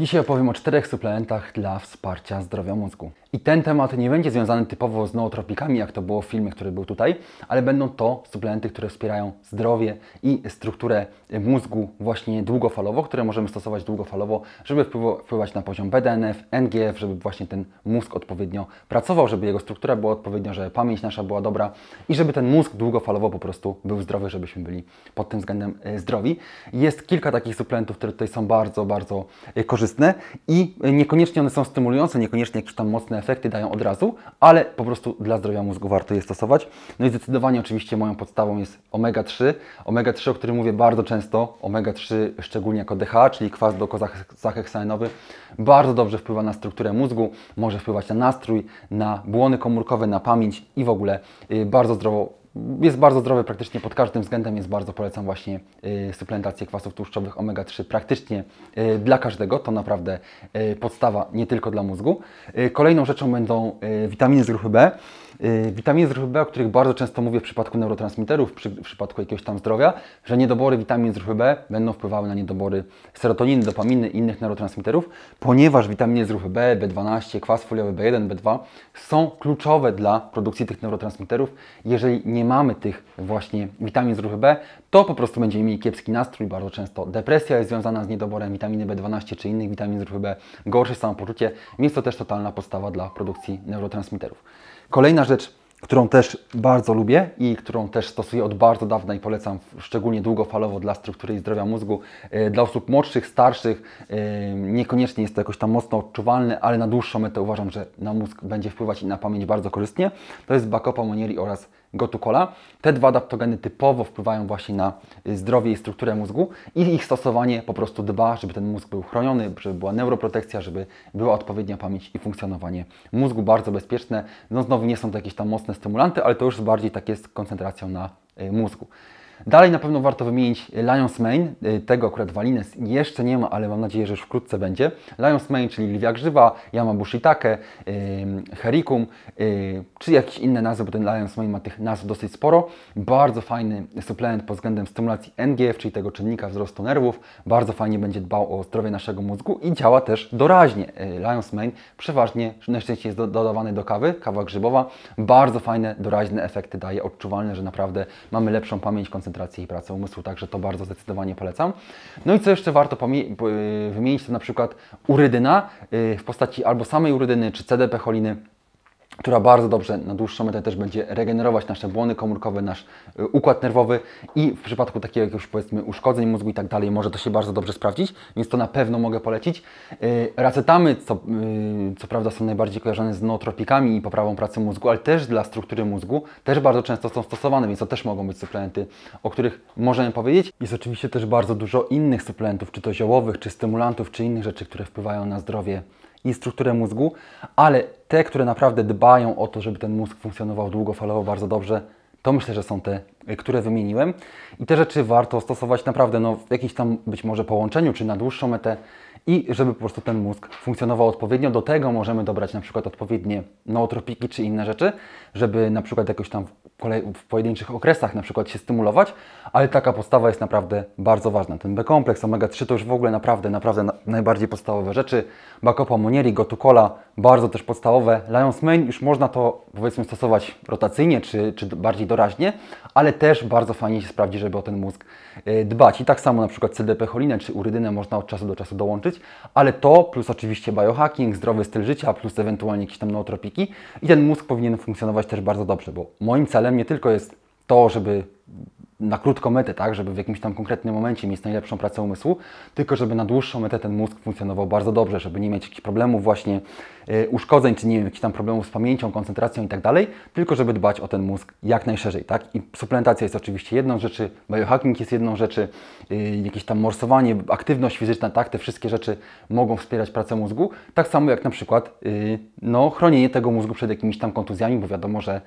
Dzisiaj opowiem o czterech suplementach dla wsparcia zdrowia mózgu. I ten temat nie będzie związany typowo z nootropikami, jak to było w filmie, który był tutaj, ale będą to suplementy, które wspierają zdrowie i strukturę mózgu właśnie długofalowo, które możemy stosować długofalowo, żeby wpływać na poziom BDNF, NGF, żeby właśnie ten mózg odpowiednio pracował, żeby jego struktura była odpowiednio, żeby pamięć nasza była dobra i żeby ten mózg długofalowo po prostu był zdrowy, żebyśmy byli pod tym względem e, zdrowi. Jest kilka takich suplementów, które tutaj są bardzo, bardzo e, korzystne korzystne i niekoniecznie one są stymulujące, niekoniecznie jakieś tam mocne efekty dają od razu, ale po prostu dla zdrowia mózgu warto je stosować. No i zdecydowanie oczywiście moją podstawą jest omega-3. Omega-3, o którym mówię bardzo często, omega-3 szczególnie jako DHA, czyli kwas dokozaheksanowy, bardzo dobrze wpływa na strukturę mózgu, może wpływać na nastrój, na błony komórkowe, na pamięć i w ogóle y, bardzo zdrowo jest bardzo zdrowy praktycznie pod każdym względem, jest bardzo polecam właśnie y, suplementację kwasów tłuszczowych omega-3 praktycznie y, dla każdego. To naprawdę y, podstawa nie tylko dla mózgu. Y, kolejną rzeczą będą y, witaminy z grupy B. Y, witaminy z grupy B, o których bardzo często mówię w przypadku neurotransmiterów, przy, w przypadku jakiegoś tam zdrowia, że niedobory witamin z grupy B będą wpływały na niedobory serotoniny, dopaminy i innych neurotransmiterów, ponieważ witaminy z grupy B, B12, kwas foliowy B1, B2 są kluczowe dla produkcji tych neurotransmiterów. Jeżeli nie nie mamy tych właśnie witamin z ruchy B, to po prostu będziemy mieli kiepski nastrój, bardzo często depresja jest związana z niedoborem witaminy B12 czy innych witamin z ruchy B, gorsze samopoczucie, więc to też totalna podstawa dla produkcji neurotransmiterów. Kolejna rzecz, którą też bardzo lubię i którą też stosuję od bardzo dawna i polecam szczególnie długofalowo dla struktury i zdrowia mózgu, e, dla osób młodszych, starszych, e, niekoniecznie jest to jakoś tam mocno odczuwalne, ale na dłuższą metę uważam, że na mózg będzie wpływać i na pamięć bardzo korzystnie, to jest bakopa Monieri oraz gotukola. Te dwa adaptogeny typowo wpływają właśnie na y, zdrowie i strukturę mózgu i ich stosowanie po prostu dba, żeby ten mózg był chroniony, żeby była neuroprotekcja, żeby była odpowiednia pamięć i funkcjonowanie mózgu bardzo bezpieczne. No znowu nie są to jakieś tam mocne stymulanty, ale to już bardziej tak jest z koncentracją na y, mózgu. Dalej na pewno warto wymienić Lions Mane, y, tego akurat Walines jeszcze nie ma, ale mam nadzieję, że już wkrótce będzie. Lions Mane, czyli liwia Grzywa, Yamabushitake, Herikum, Hericum, y, czy jakieś inne nazwy, bo ten Lions Mane ma tych nazw dosyć sporo. Bardzo fajny suplement pod względem stymulacji NGF, czyli tego czynnika wzrostu nerwów. Bardzo fajnie będzie dbał o zdrowie naszego mózgu i działa też doraźnie. Y, Lions Mane przeważnie najczęściej jest dodawany do kawy, kawa grzybowa. Bardzo fajne, doraźne efekty daje, odczuwalne, że naprawdę mamy lepszą pamięć, koncentrację koncentrację i pracę umysłu, także to bardzo zdecydowanie polecam. No i co jeszcze warto wymienić, to na przykład urydyna y, w postaci albo samej urydyny czy CDP-choliny która bardzo dobrze na dłuższą metę też będzie regenerować nasze błony komórkowe, nasz y, układ nerwowy i w przypadku takiego już powiedzmy uszkodzeń mózgu i tak dalej może to się bardzo dobrze sprawdzić, więc to na pewno mogę polecić. Y, Racetamy, co, y, co prawda są najbardziej kojarzone z nootropikami i poprawą pracy mózgu, ale też dla struktury mózgu też bardzo często są stosowane, więc to też mogą być suplementy, o których możemy powiedzieć. Jest oczywiście też bardzo dużo innych suplementów, czy to ziołowych, czy stymulantów, czy innych rzeczy, które wpływają na zdrowie i strukturę mózgu, ale te, które naprawdę dbają o to, żeby ten mózg funkcjonował długofalowo bardzo dobrze, to myślę, że są te, y, które wymieniłem. I te rzeczy warto stosować naprawdę no, w jakimś tam być może połączeniu, czy na dłuższą metę, i żeby po prostu ten mózg funkcjonował odpowiednio. Do tego możemy dobrać na przykład odpowiednie nootropiki czy inne rzeczy, żeby na przykład jakoś tam w pojedynczych okresach na przykład się stymulować, ale taka podstawa jest naprawdę bardzo ważna. Ten B-kompleks, omega-3 to już w ogóle naprawdę, naprawdę najbardziej podstawowe rzeczy. Bacopa monieri, gotukola, bardzo też podstawowe. Lion's Mane już można to powiedzmy stosować rotacyjnie czy, czy bardziej doraźnie, ale też bardzo fajnie się sprawdzi, żeby o ten mózg e, dbać. I tak samo na przykład CDP-cholinę czy urydynę można od czasu do czasu dołączyć, ale to plus oczywiście biohacking, zdrowy styl życia, plus ewentualnie jakieś tam nootropiki i ten mózg powinien funkcjonować też bardzo dobrze, bo moim celem celem nie tylko jest to, żeby na krótką metę, tak, żeby w jakimś tam konkretnym momencie mieć najlepszą pracę umysłu, tylko żeby na dłuższą metę ten mózg funkcjonował bardzo dobrze, żeby nie mieć jakichś problemów właśnie e, uszkodzeń, czy nie wiem, jakichś tam problemów z pamięcią, koncentracją i tak dalej, tylko żeby dbać o ten mózg jak najszerzej, tak? I suplementacja jest oczywiście jedną rzeczy, biohacking jest jedną rzeczy, e, jakieś tam morsowanie, aktywność fizyczna, tak, te wszystkie rzeczy mogą wspierać pracę mózgu, tak samo jak na przykład e, no, chronienie tego mózgu przed jakimiś tam kontuzjami, bo wiadomo, że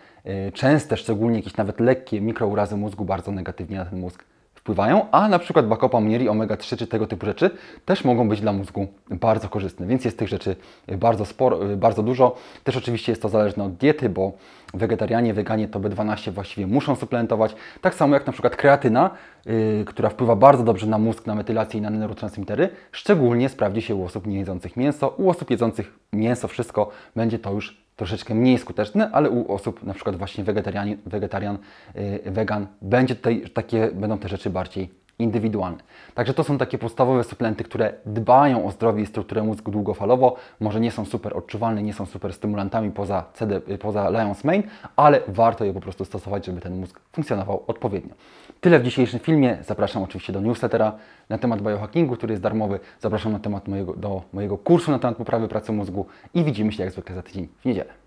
częste, szczególnie jakieś nawet lekkie mikrourazy mózgu bardzo negatywne negatywnie na ten mózg wpływają, a na przykład bakopa mieli omega-3 czy tego typu rzeczy też mogą być dla mózgu bardzo korzystne, więc jest tych rzeczy bardzo, sporo, y, bardzo dużo. Też oczywiście jest to zależne od diety, bo wegetarianie, weganie to B12 właściwie muszą suplementować. Tak samo jak na przykład kreatyna, yy, która wpływa bardzo dobrze na mózg, na metylację i na neurotransmittery, szczególnie sprawdzi się u osób niejedzących mięso. U osób jedzących mięso wszystko będzie to już troszeczkę mniej skuteczny, ale u osób na przykład właśnie wegetarian, wegetarian y, wegan będzie tutaj, takie, będą te rzeczy bardziej indywidualny. Także to są takie podstawowe suplementy, które dbają o zdrowie i strukturę mózgu długofalowo. Może nie są super odczuwalne, nie są super stymulantami poza, CD, poza Lions Main, ale warto je po prostu stosować, żeby ten mózg funkcjonował odpowiednio. Tyle w dzisiejszym filmie. Zapraszam oczywiście do newslettera na temat biohackingu, który jest darmowy. Zapraszam na temat mojego, do mojego kursu na temat poprawy pracy mózgu i widzimy się jak zwykle za tydzień w niedzielę.